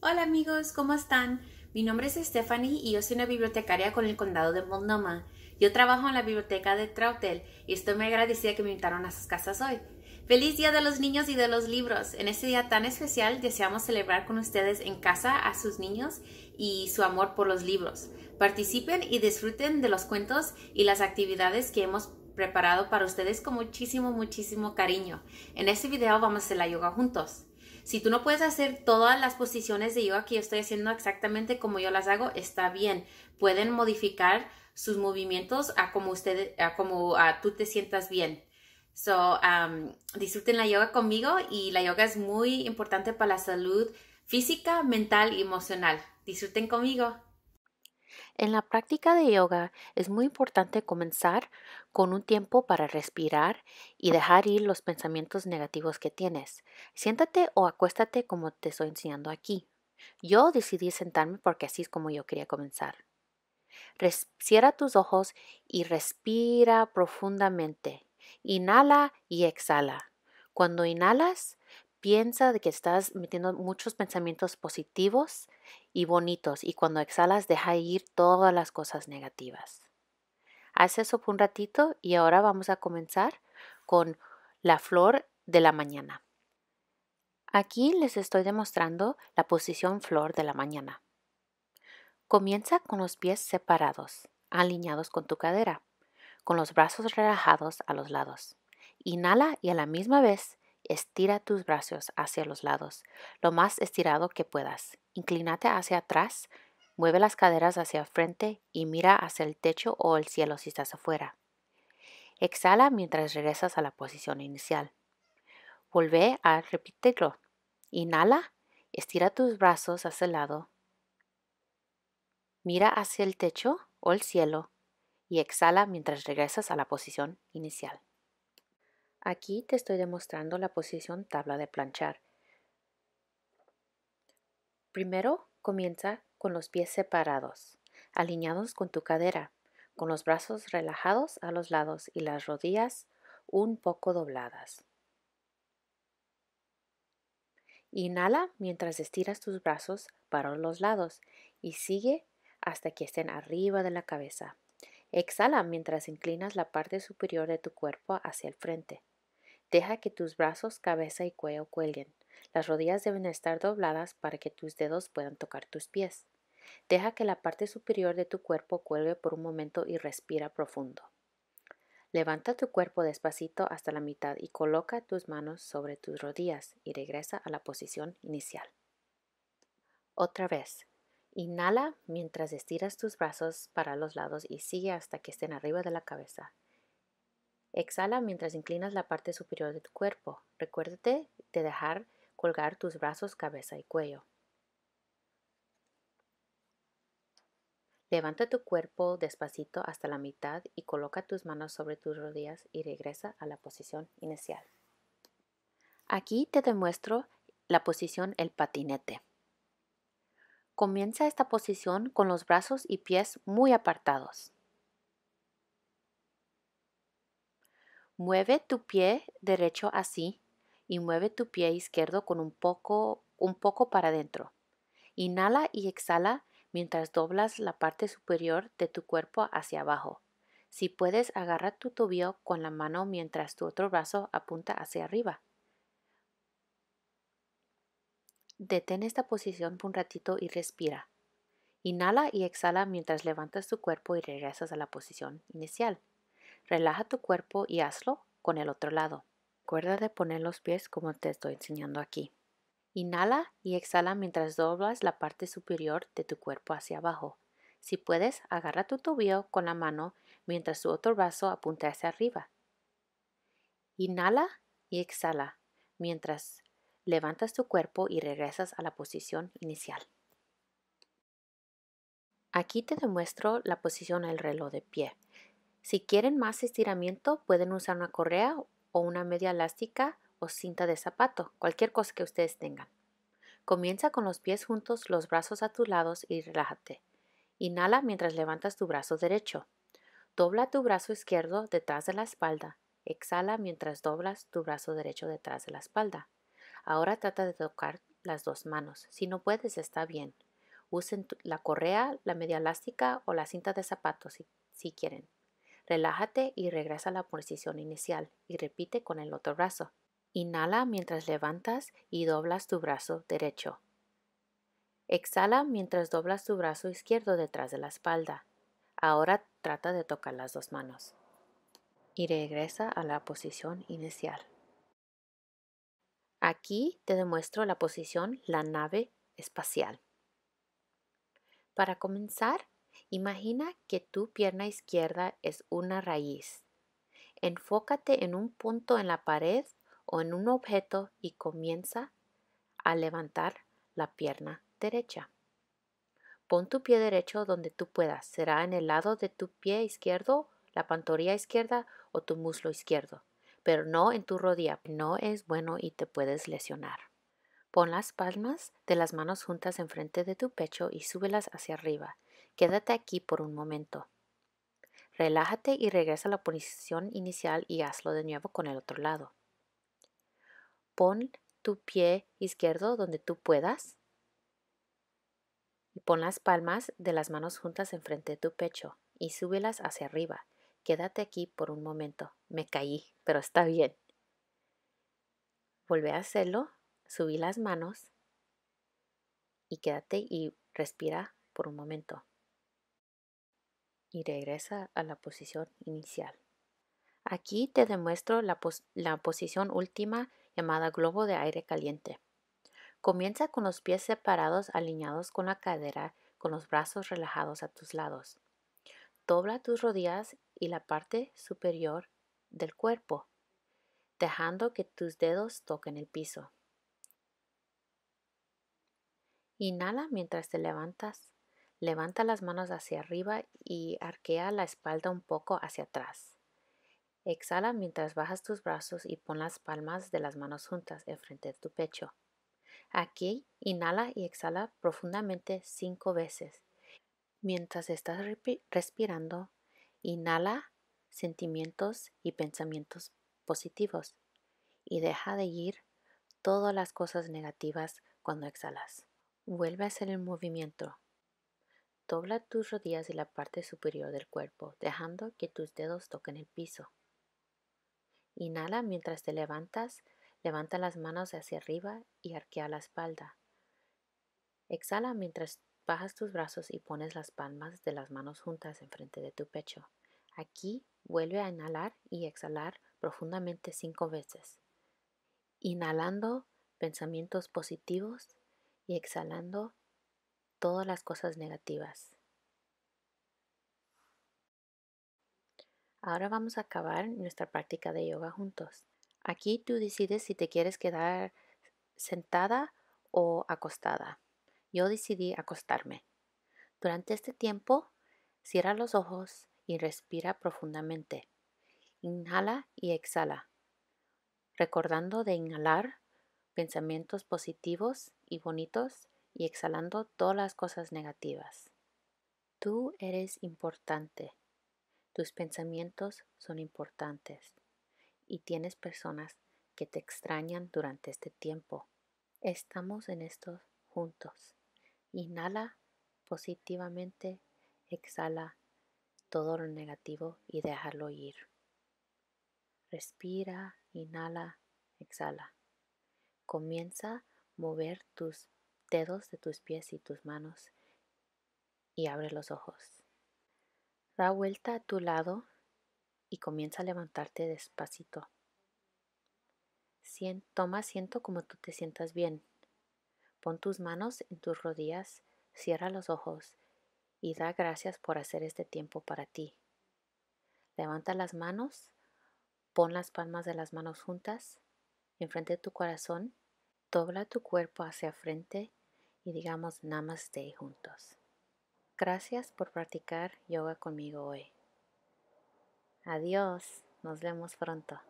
Hola amigos, ¿cómo están? Mi nombre es Stephanie y yo soy una bibliotecaria con el condado de Multnomah. Yo trabajo en la biblioteca de Trautel y estoy muy agradecida que me invitaron a sus casas hoy. Feliz Día de los Niños y de los Libros. En este día tan especial deseamos celebrar con ustedes en casa a sus niños y su amor por los libros. Participen y disfruten de los cuentos y las actividades que hemos preparado para ustedes con muchísimo, muchísimo cariño. En este video vamos a hacer la yoga juntos. Si tú no puedes hacer todas las posiciones de yoga que yo estoy haciendo exactamente como yo las hago, está bien. Pueden modificar sus movimientos a como usted, a como a tú te sientas bien. So, um, disfruten la yoga conmigo y la yoga es muy importante para la salud física, mental y emocional. Disfruten conmigo. En la práctica de yoga es muy importante comenzar con un tiempo para respirar y dejar ir los pensamientos negativos que tienes. Siéntate o acuéstate como te estoy enseñando aquí. Yo decidí sentarme porque así es como yo quería comenzar. cierra tus ojos y respira profundamente. Inhala y exhala. Cuando inhalas, piensa de que estás metiendo muchos pensamientos positivos y bonitos y cuando exhalas deja ir todas las cosas negativas. Haz eso por un ratito y ahora vamos a comenzar con la flor de la mañana. Aquí les estoy demostrando la posición flor de la mañana. Comienza con los pies separados, alineados con tu cadera, con los brazos relajados a los lados. Inhala y a la misma vez Estira tus brazos hacia los lados, lo más estirado que puedas. Inclínate hacia atrás, mueve las caderas hacia frente y mira hacia el techo o el cielo si estás afuera. Exhala mientras regresas a la posición inicial. Vuelve a repetirlo. Inhala, estira tus brazos hacia el lado, mira hacia el techo o el cielo y exhala mientras regresas a la posición inicial. Aquí te estoy demostrando la posición tabla de planchar. Primero comienza con los pies separados, alineados con tu cadera, con los brazos relajados a los lados y las rodillas un poco dobladas. Inhala mientras estiras tus brazos para los lados y sigue hasta que estén arriba de la cabeza. Exhala mientras inclinas la parte superior de tu cuerpo hacia el frente. Deja que tus brazos, cabeza y cuello cuelguen. Las rodillas deben estar dobladas para que tus dedos puedan tocar tus pies. Deja que la parte superior de tu cuerpo cuelgue por un momento y respira profundo. Levanta tu cuerpo despacito hasta la mitad y coloca tus manos sobre tus rodillas y regresa a la posición inicial. Otra vez. Inhala mientras estiras tus brazos para los lados y sigue hasta que estén arriba de la cabeza. Exhala mientras inclinas la parte superior de tu cuerpo. Recuérdate de dejar colgar tus brazos, cabeza y cuello. Levanta tu cuerpo despacito hasta la mitad y coloca tus manos sobre tus rodillas y regresa a la posición inicial. Aquí te demuestro la posición el patinete. Comienza esta posición con los brazos y pies muy apartados. Mueve tu pie derecho así y mueve tu pie izquierdo con un poco, un poco para adentro. Inhala y exhala mientras doblas la parte superior de tu cuerpo hacia abajo. Si puedes, agarra tu tobillo con la mano mientras tu otro brazo apunta hacia arriba. Detén esta posición por un ratito y respira. Inhala y exhala mientras levantas tu cuerpo y regresas a la posición inicial. Relaja tu cuerpo y hazlo con el otro lado. Cuerda de poner los pies como te estoy enseñando aquí. Inhala y exhala mientras doblas la parte superior de tu cuerpo hacia abajo. Si puedes, agarra tu tobillo con la mano mientras tu otro brazo apunta hacia arriba. Inhala y exhala mientras levantas tu cuerpo y regresas a la posición inicial. Aquí te demuestro la posición del reloj de pie. Si quieren más estiramiento, pueden usar una correa o una media elástica o cinta de zapato, cualquier cosa que ustedes tengan. Comienza con los pies juntos, los brazos a tus lados y relájate. Inhala mientras levantas tu brazo derecho. Dobla tu brazo izquierdo detrás de la espalda. Exhala mientras doblas tu brazo derecho detrás de la espalda. Ahora trata de tocar las dos manos. Si no puedes, está bien. Usen la correa, la media elástica o la cinta de zapatos si quieren. Relájate y regresa a la posición inicial y repite con el otro brazo. Inhala mientras levantas y doblas tu brazo derecho. Exhala mientras doblas tu brazo izquierdo detrás de la espalda. Ahora trata de tocar las dos manos. Y regresa a la posición inicial. Aquí te demuestro la posición la nave espacial. Para comenzar, Imagina que tu pierna izquierda es una raíz. Enfócate en un punto en la pared o en un objeto y comienza a levantar la pierna derecha. Pon tu pie derecho donde tú puedas. Será en el lado de tu pie izquierdo, la pantorrilla izquierda o tu muslo izquierdo, pero no en tu rodilla. No es bueno y te puedes lesionar. Pon las palmas de las manos juntas enfrente de tu pecho y súbelas hacia arriba. Quédate aquí por un momento. Relájate y regresa a la posición inicial y hazlo de nuevo con el otro lado. Pon tu pie izquierdo donde tú puedas y pon las palmas de las manos juntas enfrente de tu pecho y súbelas hacia arriba. Quédate aquí por un momento. Me caí, pero está bien. Vuelve a hacerlo, subí las manos y quédate y respira por un momento y regresa a la posición inicial. Aquí te demuestro la, posición última llamada globo de aire caliente. Comienza con los pies separados alineados con la cadera con los brazos relajados a tus lados. Dobla tus rodillas y la parte superior del cuerpo, dejando que tus dedos toquen el piso. Inhala mientras te levantas. Levanta las manos hacia arriba y arquea la espalda un poco hacia atrás. Exhala mientras bajas tus brazos y pon las palmas de las manos juntas enfrente de tu pecho. Aquí, inhala y exhala profundamente cinco veces. Mientras estás respirando, inhala sentimientos y pensamientos positivos y deja de ir todas las cosas negativas cuando exhalas. Vuelve a hacer el movimiento Dobla tus rodillas y la parte superior del cuerpo, dejando que tus dedos toquen el piso. Inhala mientras te levantas, levanta las manos hacia arriba y arquea la espalda. Exhala mientras bajas tus brazos y pones las palmas de las manos juntas enfrente de tu pecho. Aquí vuelve a inhalar y exhalar profundamente cinco veces. Inhalando pensamientos positivos y exhalando todas las cosas negativas. Ahora vamos a acabar nuestra práctica de yoga juntos. Aquí tú decides si te quieres quedar sentada o acostada. Yo decidí acostarme. Durante este tiempo, cierra los ojos y respira profundamente. Inhala y exhala, recordando de inhalar pensamientos positivos y bonitos y exhalando todas las cosas negativas. Tú eres importante. Tus pensamientos son importantes y tienes personas que te extrañan durante este tiempo. Estamos en esto juntos. Inhala positivamente, exhala todo lo negativo y déjalo ir. Respira, inhala, exhala. Comienza a mover tus dedos de tus pies y tus manos y abre los ojos. Da vuelta a tu lado y comienza a levantarte despacito. toma asiento como tú te sientas bien. Pon tus manos en tus rodillas, cierra los ojos y da gracias por hacer este tiempo para ti. Levanta las manos, pon las palmas de las manos juntas, enfrente de tu corazón, dobla tu cuerpo hacia frente y digamos namaste juntos. Gracias por practicar yoga conmigo hoy. Adiós, nos vemos pronto.